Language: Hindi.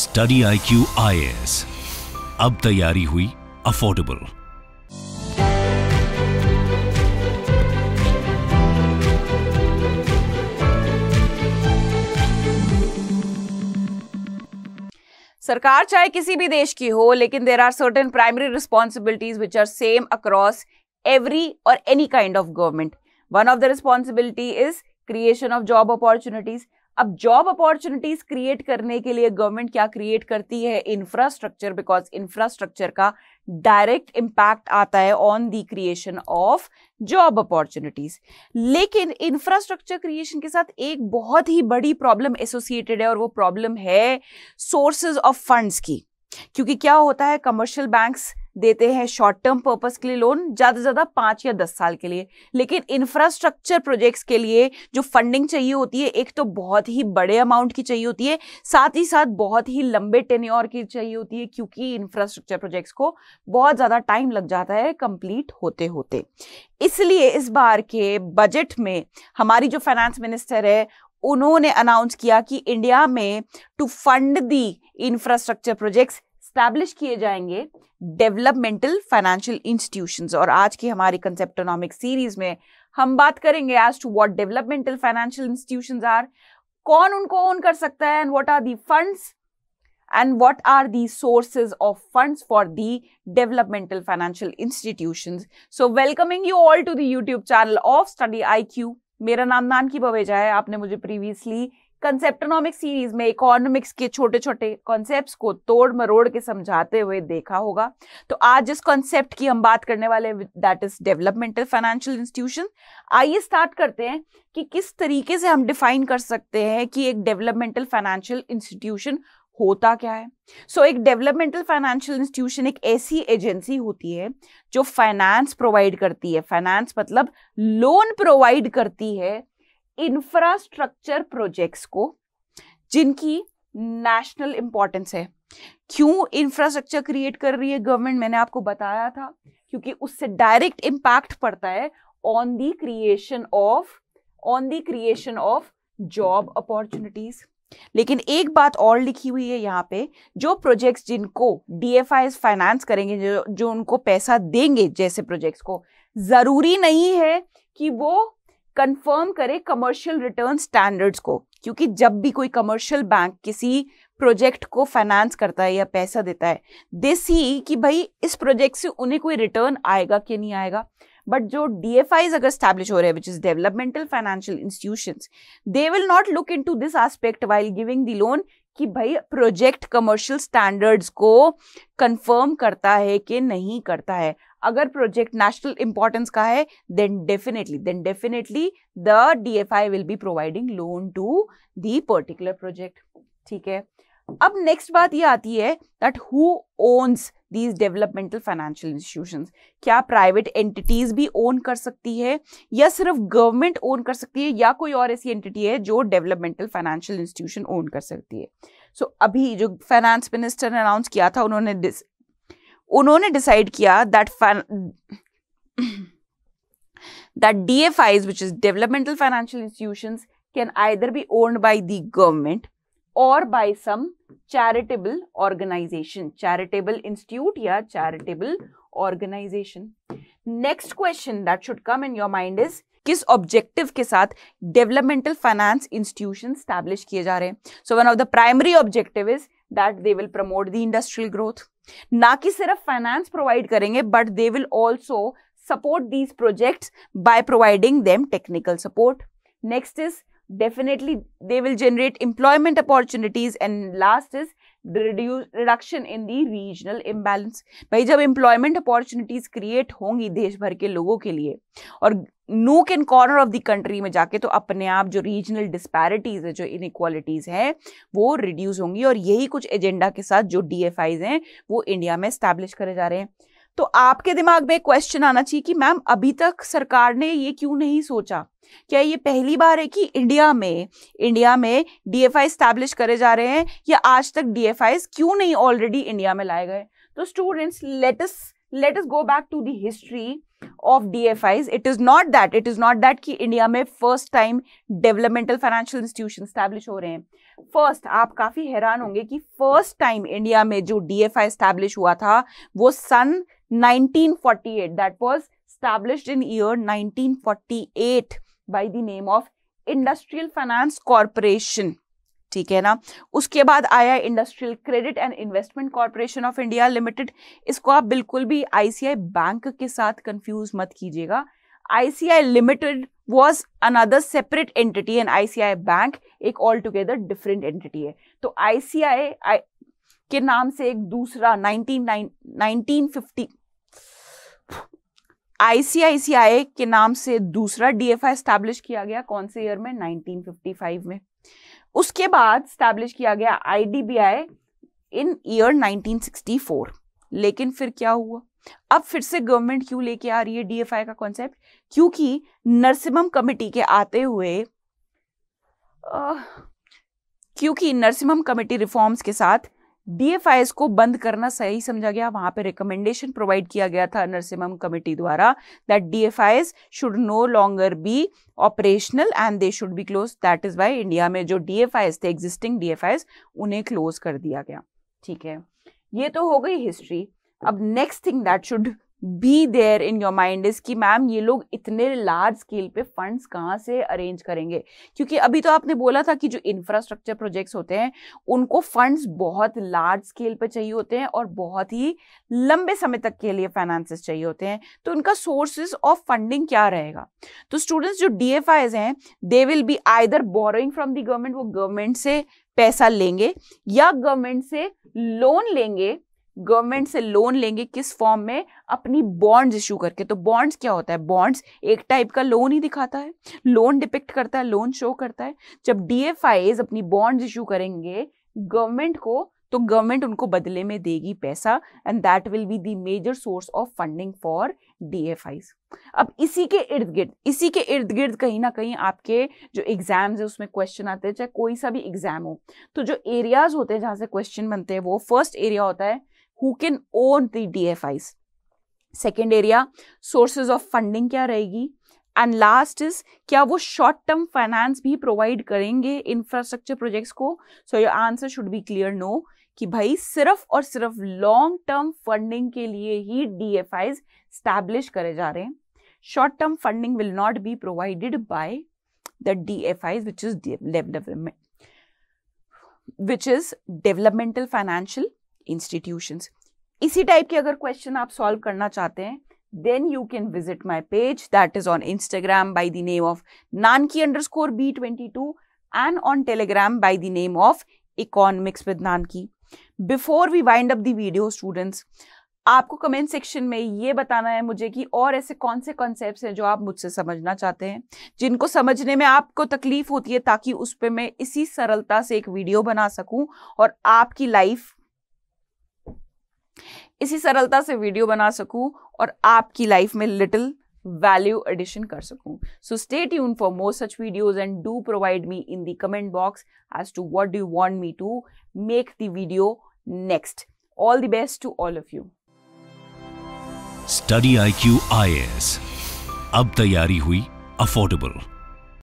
Study I Q I S अब तैयारी हुई अफोर्डेबल सरकार चाहे किसी भी देश की हो लेकिन there are certain primary responsibilities which are same across every और any kind of government one of the responsibility is creation of job opportunities अब जॉब अपॉर्चुनिटीज क्रिएट करने के लिए गवर्नमेंट क्या क्रिएट करती है इंफ्रास्ट्रक्चर बिकॉज इंफ्रास्ट्रक्चर का डायरेक्ट इम्पैक्ट आता है on the creation of job opportunities लेकिन इंफ्रास्ट्रक्चर क्रिएशन के साथ एक बहुत ही बड़ी प्रॉब्लम एसोसिएटेड है और वो प्रॉब्लम है सोर्सेज ऑफ फंड्स की क्योंकि क्या होता है कमर्शियल बैंक्स देते हैं शॉर्ट टर्म पर्पस के लिए लोन ज़्यादा से ज़्यादा पाँच या दस साल के लिए लेकिन इंफ्रास्ट्रक्चर प्रोजेक्ट्स के लिए जो फंडिंग चाहिए होती है एक तो बहुत ही बड़े अमाउंट की चाहिए होती है साथ ही साथ बहुत ही लंबे टेन्योर की चाहिए होती है क्योंकि इंफ्रास्ट्रक्चर प्रोजेक्ट्स को बहुत ज़्यादा टाइम लग जाता है कंप्लीट होते होते इसलिए इस बार के बजट में हमारी जो फाइनेंस मिनिस्टर है उन्होंने अनाउंस किया कि इंडिया में to fund the infrastructure projects establish किए जाएंगे डेवलपमेंटल फाइनेंशियल इंस्टीट्यूशन और आज की हमारी कंसेप्टोनॉमिक सीरीज में हम बात करेंगे as to what developmental financial institution are कौन उनको ओन कर सकता है and what are the funds and what are the sources of funds for the developmental financial institutions. So welcoming you all to the YouTube channel of Study IQ. मेरा नाम नानकी बवेजा है आपने मुझे प्रीवियसली कंसेप्टोनॉमिक सीरीज में इकोनॉमिक्स के छोटे छोटे कॉन्सेप्ट्स को तोड़ मरोड़ के समझाते हुए देखा होगा तो आज जिस कॉन्सेप्ट की हम बात करने वाले that is developmental financial institution आइए स्टार्ट करते हैं कि किस तरीके से हम डिफाइन कर सकते हैं कि एक डेवलपमेंटल फाइनेंशियल इंस्टीट्यूशन होता क्या है सो so, एक डेवलपमेंटल फाइनेंशियल इंस्टीट्यूशन एक ऐसी एजेंसी होती है जो फाइनेंस प्रोवाइड करती है फाइनेंस मतलब लोन प्रोवाइड करती है इंफ्रास्ट्रक्चर प्रोजेक्ट्स को जिनकी नेशनल इंपॉर्टेंस है क्यों इंफ्रास्ट्रक्चर क्रिएट कर रही है गवर्नमेंट मैंने आपको बताया था क्योंकि उससे डायरेक्ट इम्पैक्ट पड़ता है on the creation of on the creation of job opportunities लेकिन एक बात और लिखी हुई है यहाँ पे जो प्रोजेक्ट्स जिनको आई फाइनेंस करेंगे जो जो उनको पैसा देंगे जैसे प्रोजेक्ट्स को जरूरी नहीं है कि वो कंफर्म करे कमर्शियल रिटर्न स्टैंडर्ड्स को क्योंकि जब भी कोई कमर्शियल बैंक किसी प्रोजेक्ट को फाइनेंस करता है या पैसा देता है दे सी कि भाई इस प्रोजेक्ट से उन्हें कोई रिटर्न आएगा कि नहीं आएगा बट जो डी एफ आईज अगर स्टैब्लिश हो रहे हैं which is developmental financial institution they will not look into this aspect while giving the loan कि भाई प्रोजेक्ट कमर्शियल स्टैंडर्ड्स को कंफर्म करता है कि नहीं करता है अगर प्रोजेक्ट नेशनल इंपॉर्टेंस का है then definitely then definitely the D F I will be providing loan to the particular project ठीक है अब नेक्स्ट बात ये आती है that who owns these developmental financial institution क्या प्राइवेट एंटिटीज भी ओन कर सकती है या सिर्फ गवर्नमेंट ओन कर सकती है या कोई और ऐसी एंटिटी है जो डेवलपमेंटल फाइनेंशियल इंस्टीट्यूशन ओन कर सकती है सो so, अभी जो फाइनेंस मिनिस्टर ने अनाउंस किया था उन्होंने उन्होंने डिसाइड किया that that D F Is which is developmental financial institution can either be owned by the government और by some charitable organisation charitable institute या charitable organisation next question that should come in your mind is किस ऑब्जेक्टिव के साथ डेवलपमेंटल फाइनेंस इंस्टीट्यूशन स्टैब्लिश किए जा रहे हैं so one of the primary objective is that they will promote the industrial growth ना कि सिर्फ फाइनेंस प्रोवाइड करेंगे but they will also support these projects by providing them technical support next is definitely they will generate employment opportunities and last is reduce reduction in the regional imbalance भाई जब employment opportunities create होंगी देश भर के लोगों के लिए और nook and corner of the country में जाके तो अपने आप जो रीजनल डिस्पैरिटीज़ है जो इनक्वालिटीज़ है वो रिड्यूस होंगी और यही कुछ एजेंडा के साथ जो डी हैं वो इंडिया में स्टैब्लिश करे जा रहे हैं तो आपके दिमाग में क्वेश्चन आना चाहिए कि मैम अभी तक सरकार ने ये क्यों नहीं सोचा क्या ये पहली बार है कि इंडिया में इंडिया में डीएफआई स्टैब्लिश करे जा रहे हैं या आज तक डीएफआई क्यों नहीं ऑलरेडी इंडिया में लाए गए तो students let's let's go back to the history of D F Is it is not that it is not that कि इंडिया में first time developmental financial institution establish हो रहे हैं फर्स्ट आप काफी हैरान होंगे कि फर्स्ट टाइम इंडिया में जो डी एफ आई स्टैब्लिश हुआ था वो सन 1948 that was established in year 1948 by the name of industrial finance corporation ठीक है ना उसके बाद आया industrial credit and investment corporation of India limited इसको आप बिल्कुल भी आईसीआई बैंक के साथ कंफ्यूज मत कीजिएगा ICI limited was another separate entity and ICI bank एक ऑल टुगेदर डिफरेंट एंटिटी है तो आईसीआई के नाम से एक दूसरा नाइनटीन फिफ्टी आईसीआईसीआई के नाम से दूसरा डीएफआई स्टैब्लिश किया गया कौन से ईयर में 1955 में उसके बाद स्टैब्लिश किया गया आईडीबीआई इन ईयर 1964 लेकिन फिर क्या हुआ अब फिर से गवर्नमेंट क्यों लेके आ रही है डीएफआई का कॉन्सेप्ट क्योंकि नरसिम्हम कमेटी के आते हुए आ, क्योंकि नरसिम्हम कमेटी रिफॉर्म्स के साथ डी को बंद करना सही समझा गया वहां पे रिकमेंडेशन प्रोवाइड किया गया था नरसिम्हम कमेटी द्वारा that DFIs should no longer be operational and they should be close that is why India में जो डी थे एग्जिस्टिंग डी उन्हें क्लोज कर दिया गया ठीक है ये तो हो गई हिस्ट्री अब next thing that should be there in your mind is कि मैम ये लोग इतने लार्ज स्केल पे फंड्स कहाँ से अरेंज करेंगे क्योंकि अभी तो आपने बोला था कि जो इंफ्रास्ट्रक्चर प्रोजेक्ट्स होते हैं उनको फंड्स बहुत लार्ज स्केल पे चाहिए होते हैं और बहुत ही लंबे समय तक के लिए फाइनेंसेस चाहिए होते हैं तो उनका सोर्सेज ऑफ फंडिंग क्या रहेगा तो स्टूडेंट्स जो डी एफ आईज हैं they will be either borrowing from the government वो गवर्नमेंट से पैसा लेंगे या गवर्नमेंट से लोन लेंगे गवर्नमेंट से लोन लेंगे किस फॉर्म में अपनी बॉन्ड्स इशू करके तो बॉन्ड्स क्या होता है बॉन्ड्स एक टाइप का लोन ही दिखाता है लोन डिपिक्ट करता है लोन शो करता है जब डीएफआईज अपनी बॉन्ड्स इशू करेंगे गवर्नमेंट को तो गवर्नमेंट उनको बदले में देगी पैसा and that will be the major source of funding for DFIs अब इसी के इर्द गिर्द इसी के इर्द गिर्द कहीं ना कहीं आपके जो एग्जाम्स है उसमें क्वेश्चन आते हैं चाहे कोई सा भी एग्जाम हो तो जो एरियाज होते हैं जहाँ से क्वेश्चन बनते हैं वो फर्स्ट एरिया होता है own the D F Is second area sources of funding क्या रहेगी एंड लास्ट इज क्या वो शॉर्ट टर्म फाइनेंस भी प्रोवाइड करेंगे इंफ्रास्ट्रक्चर प्रोजेक्ट्स को so your answer should be clear no कि भाई सिर्फ और सिर्फ लॉन्ग टर्म फंडिंग के लिए ही डी एफ आईज स्टैब्लिश करे जा रहे हैं short term funding will not be provided by the D F Is which is development which is developmental financial institution इसी टाइप के अगर क्वेश्चन आप सॉल्व करना चाहते हैं then you can visit my page that is on Instagram by the name of Nanki underscore B twenty two and on Telegram by the name of economics with Nanki before we wind up दीडियो स्टूडेंट्स आपको कमेंट सेक्शन में ये बताना है मुझे कि और ऐसे कौन से कॉन्सेप्ट हैं जो आप मुझसे समझना चाहते हैं जिनको समझने में आपको तकलीफ होती है ताकि उस पर मैं इसी सरलता से एक वीडियो बना सकूँ और आपकी लाइफ इसी सरलता से वीडियो बना सकूं और आपकी लाइफ में लिटिल वैल्यू एडिशन कर सकूं so stay tune for more such videos and do provide me in the comment box as to what do want me to make the video next all the best to all of you study I Q I S अब तैयारी हुई अफोर्डेबल